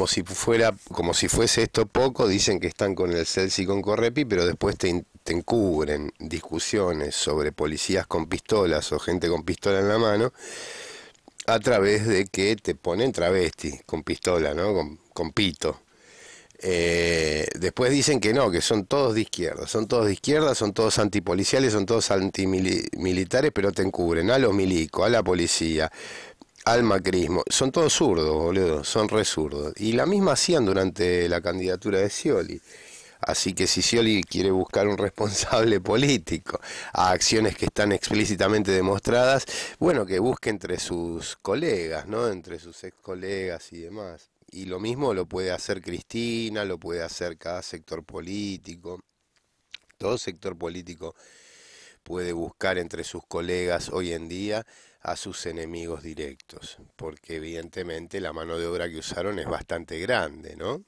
como si fuera, como si fuese esto poco, dicen que están con el Celsi con Correpi, pero después te, encubren discusiones sobre policías con pistolas o gente con pistola en la mano a través de que te ponen travesti con pistola, ¿no? Con, con pito. Eh, después dicen que no, que son todos de izquierda, son todos de izquierda, son todos antipoliciales, son todos antimilitares, pero te encubren a los milicos, a la policía, al macrismo. Son todos zurdos, boludo, son re zurdos. Y la misma hacían durante la candidatura de Scioli. Así que si Scioli quiere buscar un responsable político a acciones que están explícitamente demostradas, bueno, que busque entre sus colegas, ¿no? Entre sus ex colegas y demás. Y lo mismo lo puede hacer Cristina, lo puede hacer cada sector político. Todo sector político puede buscar entre sus colegas hoy en día a sus enemigos directos, porque evidentemente la mano de obra que usaron es bastante grande, ¿no?